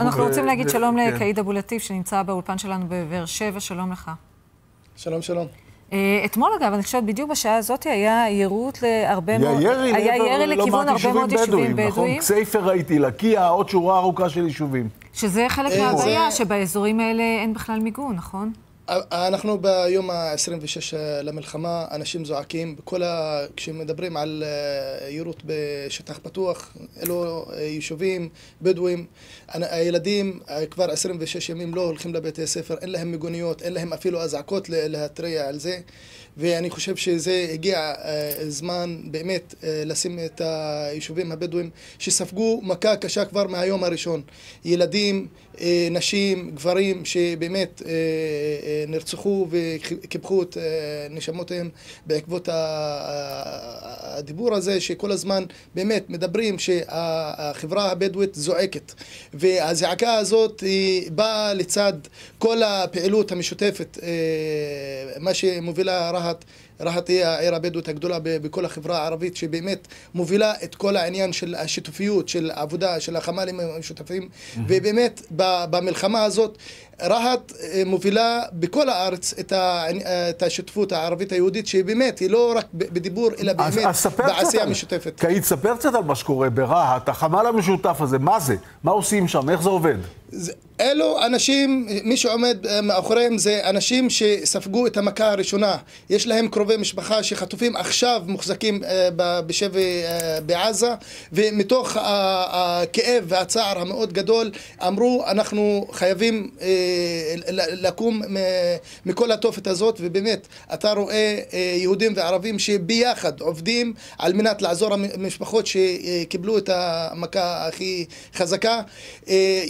אנחנו רוצים להגיד שלום כן. לקאיד אבו לטיף, שנמצא באולפן שלנו בבאר שבע, שלום לך. שלום, שלום. אה, אתמול, אגב, אני חושבת, בדיוק בשעה הזאת היה יירוט להרבה מאוד... היה ירי לא לכיוון הרבה מאוד יישובים בדואים. נכון, כסייפה ראיתי, לקיה, עוד שורה ארוכה של יישובים. שזה חלק אה, מהבעיה, שבאזורים האלה אין בכלל מיגון, נכון? אנחנו ביום ה-26 למלחמה, אנשים זועקים, בכל ה... כשמדברים על אה, יירוט בשטח פתוח, אלו אה, יישובים, בדואים, הילדים אה, כבר 26 ימים לא הולכים לבית הספר, אין להם מיגוניות, אין להם אפילו אזעקות להתריע על זה, ואני חושב שזה הגיע זמן באמת לשים את היישובים הבדואים שספגו מכה קשה כבר מהיום הראשון. ילדים, נשים, גברים, שבאמת... נרצחו וקיפחו את אה, נשמותיהם בעקבות הדיבור הזה שכל הזמן באמת מדברים שהחברה הבדואית זועקת והזעקה הזאת היא באה לצד כל הפעילות המשותפת אה, מה שמובילה רהט רהט היא העיר הבדואית הגדולה בכל החברה הערבית, שבאמת מובילה את כל העניין של השיתופיות, של העבודה, של החמ"לים המשותפים, ובאמת במלחמה הזאת רהט מובילה בכל הארץ את השותפות הערבית היהודית, שהיא באמת, היא לא רק בדיבור, אלא באמת בעשייה משותפת. קאיד, ספר קצת על מה שקורה ברהט, החמ"ל המשותף הזה, מה זה? מה עושים שם? איך זה עובד? אלו אנשים, מי שעומד אה, מאחוריהם זה אנשים שספגו את המכה הראשונה. יש להם קרובי משפחה שחטופים עכשיו מוחזקים אה, בשבי אה, בעזה, ומתוך הכאב והצער המאוד גדול אמרו אנחנו חייבים לקום מכל התופת הזאת, ובאמת אתה רואה יהודים וערבים שביחד עובדים על מנת לעזור המשפחות שקיבלו את המכה הכי חזקה.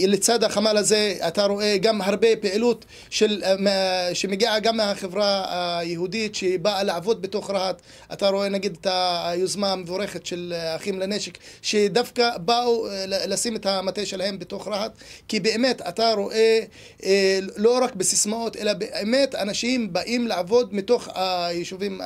לצד החמ"ל הזה אתה רואה גם הרבה פעילות של, אה, שמגיעה גם מהחברה היהודית שבאה לעבוד בתוך רהט. אתה רואה נגיד את היוזמה המבורכת של אה, אחים לנשק, שדווקא באו אה, לשים את המטה שלהם בתוך רהט, כי באמת אתה רואה לא רק בסיסמאות, אלא באמת אנשים באים לעבוד מתוך היישובים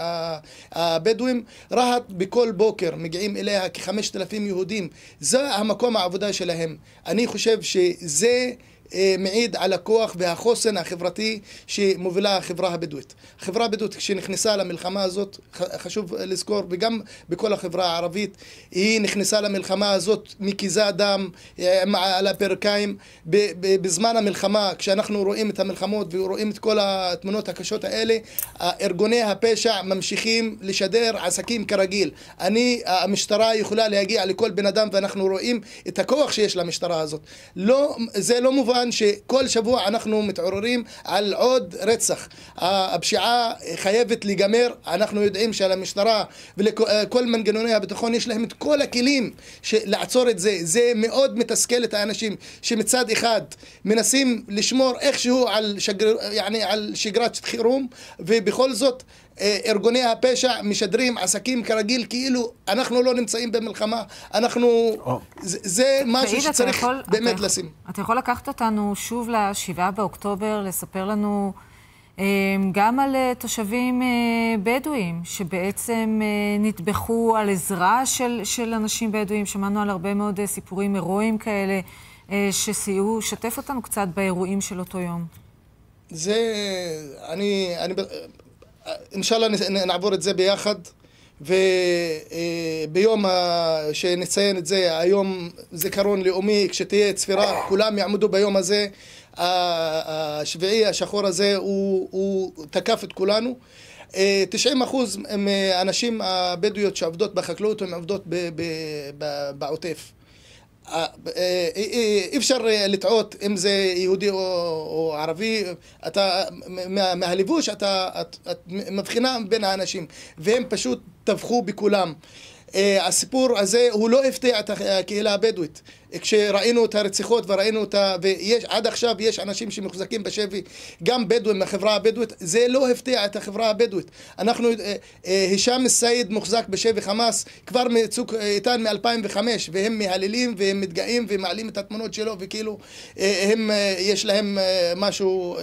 הבדואים. רהט בכל בוקר מגיעים אליה כ-5,000 יהודים, זה המקום העבודה שלהם. אני חושב שזה de אה, מעיד על הכוח והחוסן החברתי שמובילה החברה הבדואית. החברה הבדואית כשנכנסה למלחמה הזאת, חשוב לזכור, וגם בכל החברה הערבית, היא נכנסה למלחמה הזאת מקיזה דם אה, על הפרקיים. בזמן המלחמה, כשאנחנו רואים את המלחמות ורואים את כל התמונות הקשות האלה, ארגוני הפשע ממשיכים לשדר עסקים כרגיל. אני, המשטרה יכולה להגיע לכל בן אדם ואנחנו רואים את הכוח שיש למשטרה הזאת. לא, זה לא מובן טען שכל שבוע אנחנו מתעוררים על עוד רצח. הפשיעה חייבת להיגמר, אנחנו יודעים שלמשטרה ולכל מנגנוני הביטחון יש להם את כל הכלים לעצור את זה. זה מאוד מתסכל את האנשים שמצד אחד מנסים לשמור איכשהו על, שגר... يعني, על שגרת חירום ובכל זאת אה, ארגוני הפשע משדרים עסקים כרגיל, כאילו אנחנו לא נמצאים במלחמה, אנחנו... זה, משהו שצריך באמת לשים. אתה יכול לקחת אותנו שוב ל-7 באוקטובר, לספר לנו אה, גם על אה, תושבים בדואים, שבעצם נטבחו על עזרה של, של אנשים בדואים. שמענו על הרבה מאוד סיפורים הירואיים כאלה שסייעו. שתף אותנו קצת באירועים של אותו יום. זה, אני, אני אינשאללה נעבור את זה ביחד. וביום אה, שנציין את זה, היום זיכרון לאומי, כשתהיה צפירה, כולם יעמדו ביום הזה. השביעי השחור הזה, הוא, הוא תקף את כולנו. 90% אה, מהנשים אה, הבדואיות שעובדות בחקלאות הן עובדות בעוטף. אה, אה, אה, אי אפשר לטעות אם זה יהודי או, ערבי, אתה, מה, מהלבוש אתה את, את מבחינה בין האנשים, והם פשוט טבחו בכולם. אה, הסיפור הזה הוא לא הפתיע את הקהילה הבדואית. כשראינו את הרציחות וראינו את ה... ויש, עד עכשיו יש אנשים שמוחזקים בשבי, גם בדואים מהחברה הבדואית, זה לא הפתיע את החברה הבדואית. אנחנו, אה, אה, הישאם א מוחזק בשבי חמאס כבר מצוק איתן מ-2005, והם מהללים והם מתגאים ומעלים את התמונות שלו, וכאילו הם, יש להם משהו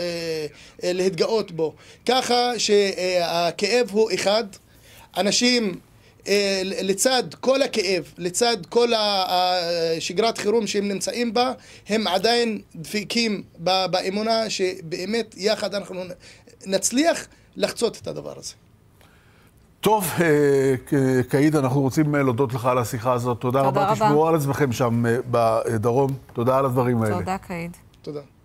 להתגאות בו. ככה שהכאב הוא אחד. אנשים אה, לצד כל הכאב, לצד כל השגרת חירום שהם נמצאים בה, הם עדיין דפיקים באמונה שבאמת יחד אנחנו נצליח לחצות את הדבר הזה. טוב, קאיד, אה, אנחנו רוצים אה, להודות לך על השיחה הזאת. תודה, תודה רבה. רבה. תשמעו על עצמכם שם בדרום. תודה על הדברים תודה האלה. תודה, קאיד. תודה.